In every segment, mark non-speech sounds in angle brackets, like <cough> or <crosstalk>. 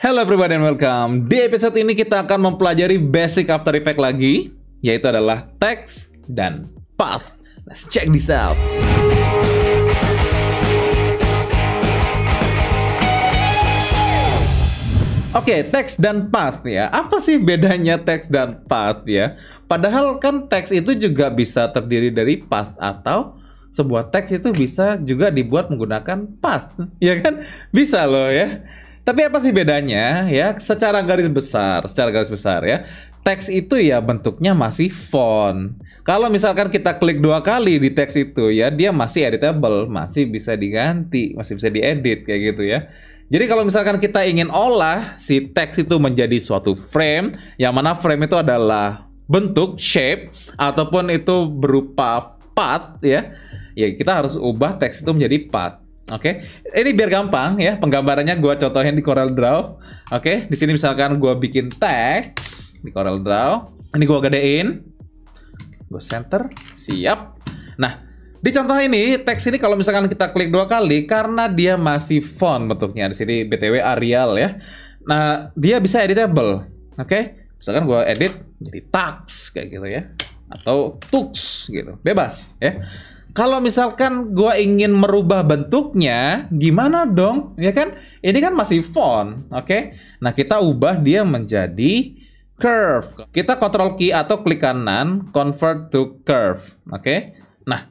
Hello everybody and welcome. Di episode ini kita akan mempelajari basic After Effects lagi, yaitu adalah text dan path. Let's check this out. Oke, okay, text dan path ya. Apa sih bedanya text dan path ya? Padahal kan text itu juga bisa terdiri dari path atau sebuah text itu bisa juga dibuat menggunakan path, <laughs> ya kan? Bisa loh ya. Tapi apa sih bedanya ya? Secara garis besar, secara garis besar ya, teks itu ya bentuknya masih font. Kalau misalkan kita klik dua kali di teks itu ya, dia masih editable, masih bisa diganti, masih bisa diedit kayak gitu ya. Jadi kalau misalkan kita ingin olah si teks itu menjadi suatu frame, yang mana frame itu adalah bentuk shape ataupun itu berupa path ya, ya kita harus ubah teks itu menjadi path. Oke, okay. ini biar gampang ya penggambarannya gue contohin di Corel Draw. Oke, okay. di sini misalkan gue bikin teks di Corel Draw. Ini gue gedein, gue center, siap. Nah, di contoh ini teks ini kalau misalkan kita klik dua kali karena dia masih font bentuknya di sini btw Arial ya. Nah, dia bisa editable. Oke, okay. misalkan gue edit jadi tax kayak gitu ya, atau tux gitu, bebas ya kalau misalkan gue ingin merubah bentuknya, gimana dong? Ya kan? Ini kan masih font, oke? Okay? Nah, kita ubah dia menjadi curve. Kita kontrol key atau klik kanan, convert to curve, oke? Okay? Nah,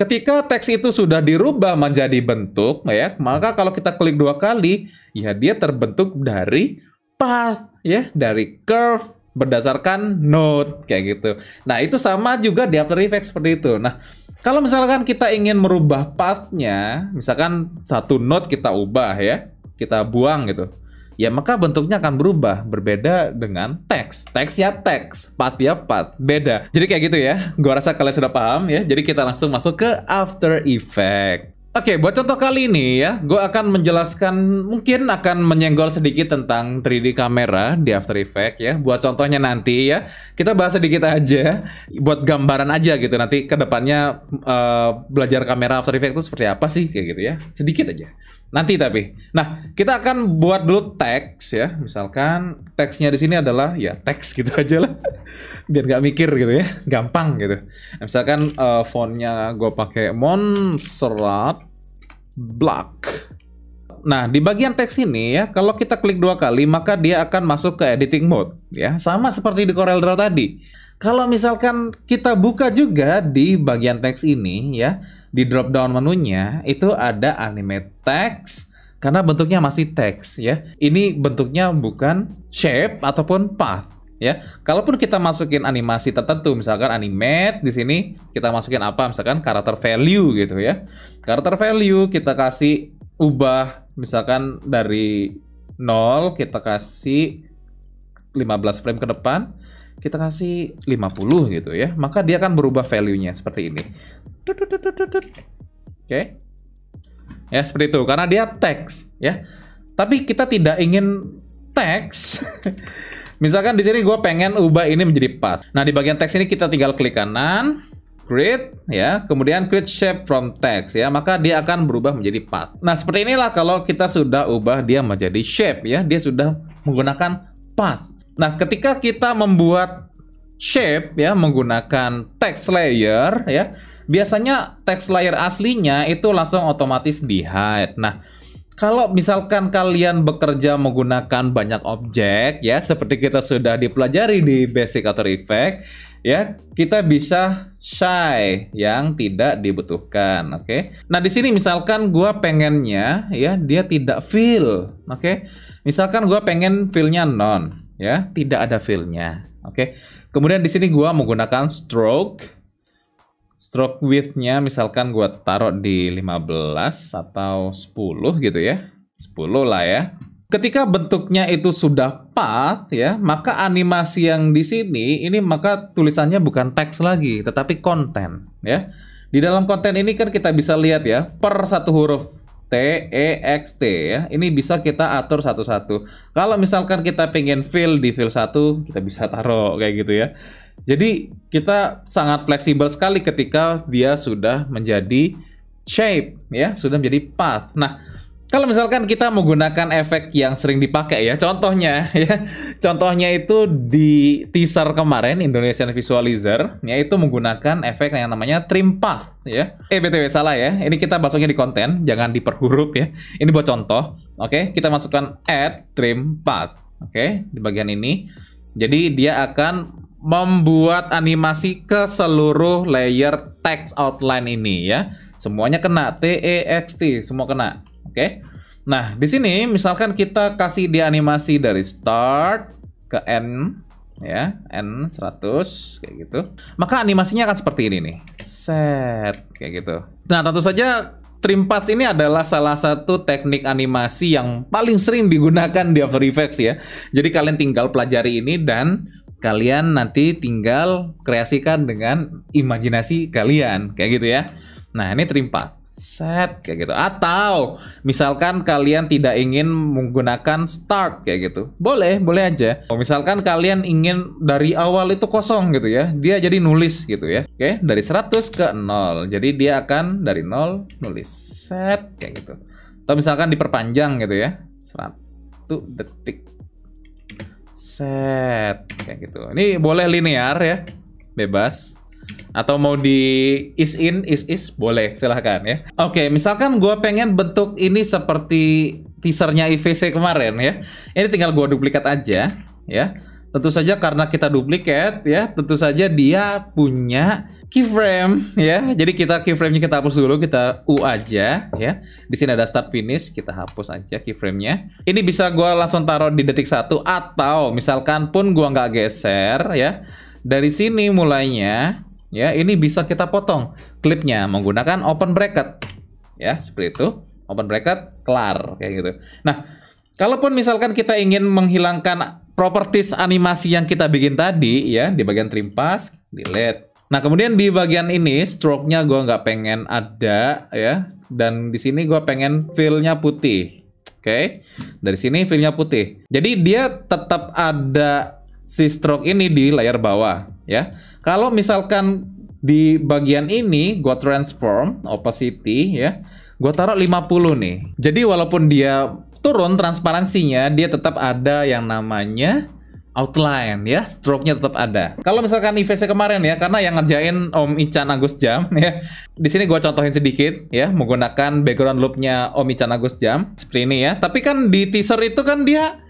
ketika teks itu sudah dirubah menjadi bentuk, ya, maka kalau kita klik dua kali, ya dia terbentuk dari path, ya, dari curve berdasarkan node kayak gitu. Nah, itu sama juga di After Effects seperti itu. Nah, kalau misalkan kita ingin merubah partnya, misalkan satu note kita ubah ya, kita buang gitu, ya maka bentuknya akan berubah, berbeda dengan teks. Teks ya teks, part ya part, beda. Jadi kayak gitu ya, gua rasa kalian sudah paham ya, jadi kita langsung masuk ke After Effect. Oke, okay, buat contoh kali ini ya, gue akan menjelaskan, mungkin akan menyenggol sedikit tentang 3D kamera di After Effects ya. Buat contohnya nanti ya, kita bahas sedikit aja, buat gambaran aja gitu. Nanti kedepannya uh, eh, belajar kamera After Effects itu seperti apa sih, kayak gitu ya. Sedikit aja. Nanti tapi. Nah, kita akan buat dulu teks ya. Misalkan teksnya di sini adalah ya teks gitu <laughs> aja lah. Biar nggak mikir gitu ya. Gampang gitu. Nah, misalkan uh, fontnya gue pakai Montserrat Black. Nah, di bagian teks ini ya, kalau kita klik dua kali, maka dia akan masuk ke editing mode. ya Sama seperti di Corel Draw tadi. Kalau misalkan kita buka juga di bagian teks ini ya, di drop down menunya itu ada anime text karena bentuknya masih text ya. Ini bentuknya bukan shape ataupun path ya. Kalaupun kita masukin animasi tertentu, misalkan animate di sini kita masukin apa? Misalkan karakter value gitu ya. Karakter value kita kasih ubah misalkan dari 0 kita kasih 15 frame ke depan kita kasih 50 gitu ya, maka dia akan berubah value-nya seperti ini. Oke. Okay. Ya, seperti itu karena dia teks ya. Tapi kita tidak ingin teks. <laughs> Misalkan di sini gue pengen ubah ini menjadi path. Nah, di bagian teks ini kita tinggal klik kanan, create ya, kemudian create shape from text ya, maka dia akan berubah menjadi path. Nah, seperti inilah kalau kita sudah ubah dia menjadi shape ya, dia sudah menggunakan path Nah, ketika kita membuat shape ya menggunakan text layer ya, biasanya text layer aslinya itu langsung otomatis di hide. Nah, kalau misalkan kalian bekerja menggunakan banyak objek ya seperti kita sudah dipelajari di basic atau effect ya kita bisa shy yang tidak dibutuhkan oke okay? nah di sini misalkan gua pengennya ya dia tidak fill oke okay? misalkan gua pengen fill-nya non ya tidak ada fill-nya oke okay? kemudian di sini gua menggunakan stroke stroke width-nya misalkan gua taruh di 15 atau 10 gitu ya 10 lah ya ketika bentuknya itu sudah path ya maka animasi yang di sini ini maka tulisannya bukan teks lagi tetapi konten ya di dalam konten ini kan kita bisa lihat ya per satu huruf TEXT e ya. Ini bisa kita atur satu-satu. Kalau misalkan kita pengen fill di fill satu, kita bisa taruh kayak gitu ya. Jadi kita sangat fleksibel sekali ketika dia sudah menjadi shape ya, sudah menjadi path. Nah, kalau misalkan kita menggunakan efek yang sering dipakai ya, contohnya <laughs> ya, contohnya itu di teaser kemarin Indonesian Visualizer, yaitu menggunakan efek yang namanya trim path ya. Eh btw salah ya, ini kita masuknya di konten, jangan diperhuruf ya. Ini buat contoh, oke? Kita masukkan add trim path, oke? Di bagian ini, jadi dia akan membuat animasi ke seluruh layer text outline ini ya. Semuanya kena T E X T, semua kena. Oke. Okay? Nah, di sini misalkan kita kasih dia animasi dari start ke n ya, n 100 kayak gitu. Maka animasinya akan seperti ini nih. Set kayak gitu. Nah, tentu saja trim path ini adalah salah satu teknik animasi yang paling sering digunakan di After Effects ya. Jadi kalian tinggal pelajari ini dan kalian nanti tinggal kreasikan dengan imajinasi kalian kayak gitu ya. Nah, ini trim path set kayak gitu atau misalkan kalian tidak ingin menggunakan start kayak gitu boleh boleh aja misalkan kalian ingin dari awal itu kosong gitu ya dia jadi nulis gitu ya oke dari 100 ke 0 jadi dia akan dari 0 nulis set kayak gitu atau misalkan diperpanjang gitu ya 100 detik set kayak gitu ini boleh linear ya bebas atau mau di is in is is boleh silahkan ya oke misalkan gue pengen bentuk ini seperti teasernya IVC kemarin ya ini tinggal gue duplikat aja ya tentu saja karena kita duplikat ya tentu saja dia punya keyframe ya jadi kita keyframe-nya kita hapus dulu kita u aja ya di sini ada start finish kita hapus aja keyframe-nya ini bisa gue langsung taruh di detik satu atau misalkan pun gue nggak geser ya dari sini mulainya ya ini bisa kita potong klipnya menggunakan open bracket ya seperti itu open bracket kelar kayak gitu nah kalaupun misalkan kita ingin menghilangkan properties animasi yang kita bikin tadi ya di bagian trim pass delete nah kemudian di bagian ini stroke-nya gue nggak pengen ada ya dan di sini gue pengen fill-nya putih Oke, okay? dari sini feel-nya putih. Jadi dia tetap ada si stroke ini di layar bawah ya. Kalau misalkan di bagian ini gua transform opacity ya. Gua taruh 50 nih. Jadi walaupun dia turun transparansinya, dia tetap ada yang namanya outline ya, stroke-nya tetap ada. Kalau misalkan IVC kemarin ya, karena yang ngerjain Om Ican Agus Jam <laughs> ya. Di sini gua contohin sedikit ya, menggunakan background loop-nya Om Ican Agus Jam seperti ini ya. Tapi kan di teaser itu kan dia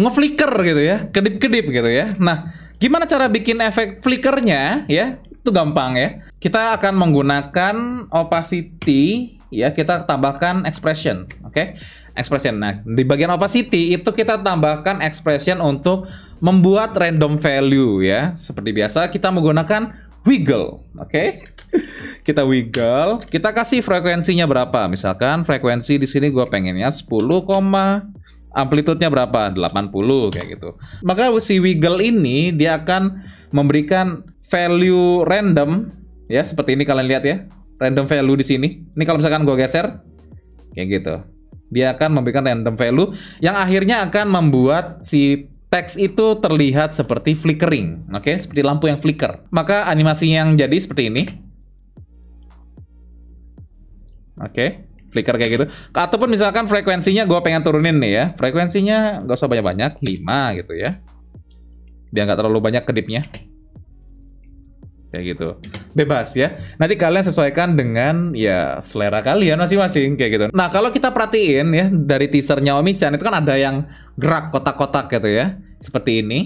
ngeflicker gitu ya, kedip-kedip gitu ya. Nah, gimana cara bikin efek flickernya ya? Itu gampang ya. Kita akan menggunakan opacity ya, kita tambahkan expression, oke? Okay? Expression. Nah, di bagian opacity itu kita tambahkan expression untuk membuat random value ya. Seperti biasa kita menggunakan wiggle, oke? Okay? <laughs> kita wiggle, kita kasih frekuensinya berapa? Misalkan frekuensi di sini gua pengennya 10, amplitudenya berapa? 80 kayak gitu. Maka si wiggle ini dia akan memberikan value random ya seperti ini kalian lihat ya. Random value di sini. Ini kalau misalkan gue geser kayak gitu. Dia akan memberikan random value yang akhirnya akan membuat si teks itu terlihat seperti flickering, oke, okay? seperti lampu yang flicker. Maka animasi yang jadi seperti ini. Oke. Okay flicker kayak gitu. Ataupun misalkan frekuensinya gue pengen turunin nih ya. Frekuensinya gak usah banyak-banyak, 5 gitu ya. Biar gak terlalu banyak kedipnya. Kayak gitu. Bebas ya. Nanti kalian sesuaikan dengan ya selera kalian masing-masing kayak gitu. Nah kalau kita perhatiin ya dari teasernya Omi-chan itu kan ada yang gerak kotak-kotak gitu ya. Seperti ini.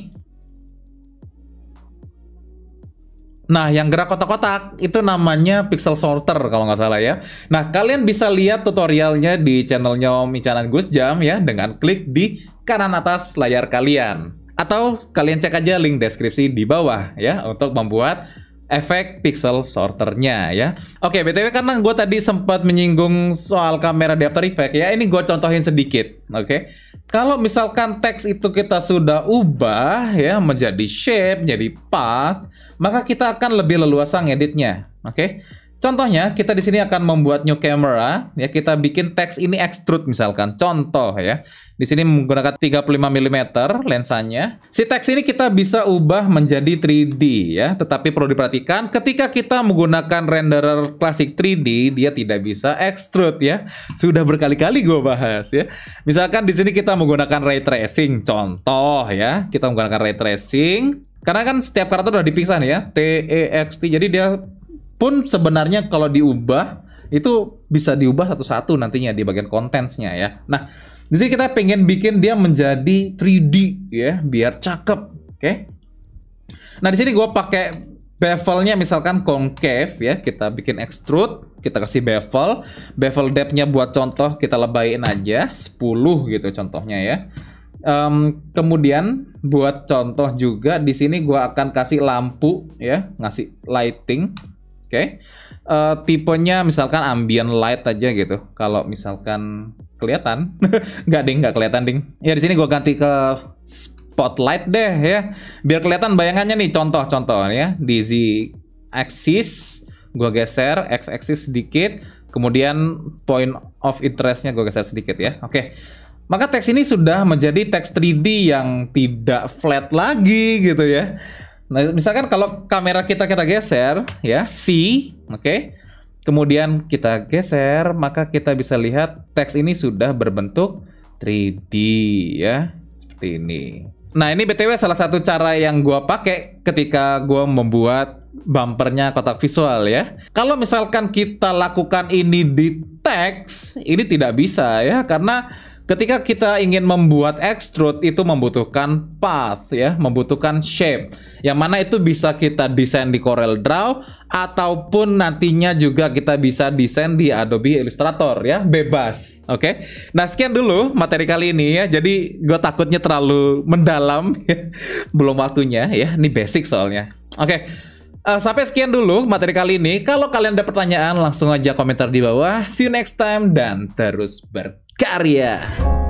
Nah, yang gerak kotak-kotak itu namanya pixel sorter kalau nggak salah ya. Nah, kalian bisa lihat tutorialnya di channelnya Micanan Gus Jam ya dengan klik di kanan atas layar kalian. Atau kalian cek aja link deskripsi di bawah ya untuk membuat efek pixel sorternya ya. Oke, BTW karena gue tadi sempat menyinggung soal kamera di After Effects ya, ini gue contohin sedikit, oke. Okay? Kalau misalkan teks itu kita sudah ubah ya menjadi shape, jadi path, maka kita akan lebih leluasa ngeditnya, oke. Okay? Contohnya, kita di sini akan membuat new camera, ya kita bikin teks ini extrude misalkan. Contoh ya. Di sini menggunakan 35 mm lensanya. Si teks ini kita bisa ubah menjadi 3D ya, tetapi perlu diperhatikan ketika kita menggunakan renderer klasik 3D, dia tidak bisa extrude ya. Sudah berkali-kali gue bahas ya. Misalkan di sini kita menggunakan ray tracing contoh ya. Kita menggunakan ray tracing karena kan setiap karakter udah dipisah nih ya, T E X T. Jadi dia pun sebenarnya kalau diubah itu bisa diubah satu-satu nantinya di bagian kontennya ya. Nah, di sini kita pengen bikin dia menjadi 3D ya, biar cakep, oke? Okay? Nah, di sini gue pakai bevelnya misalkan concave ya kita bikin extrude kita kasih bevel bevel depthnya buat contoh kita lebayin aja 10 gitu contohnya ya um, kemudian buat contoh juga di sini gue akan kasih lampu ya ngasih lighting Oke. Okay. Uh, eh, tipenya misalkan ambient light aja gitu. Kalau misalkan kelihatan, <laughs> nggak ding, nggak kelihatan ding. Ya di sini gue ganti ke spotlight deh ya, biar kelihatan bayangannya nih. Contoh-contoh ya di z axis gue geser x axis sedikit, kemudian point of interestnya gue geser sedikit ya. Oke. Okay. Maka teks ini sudah menjadi teks 3D yang tidak flat lagi gitu ya Nah, misalkan kalau kamera kita kita geser ya, C, oke. Okay? Kemudian kita geser, maka kita bisa lihat teks ini sudah berbentuk 3D ya, seperti ini. Nah, ini BTW salah satu cara yang gua pakai ketika gua membuat bumpernya kotak visual ya. Kalau misalkan kita lakukan ini di teks, ini tidak bisa ya karena Ketika kita ingin membuat extrude itu membutuhkan path ya, membutuhkan shape. Yang mana itu bisa kita desain di Corel Draw ataupun nantinya juga kita bisa desain di Adobe Illustrator ya, bebas. Oke. Okay? Nah, sekian dulu materi kali ini ya. Jadi gue takutnya terlalu mendalam ya. <laughs> belum waktunya ya. Ini basic soalnya. Oke. Okay. Uh, eh, sampai sekian dulu materi kali ini. Kalau kalian ada pertanyaan, langsung aja komentar di bawah. See you next time dan terus berkembang. Karya.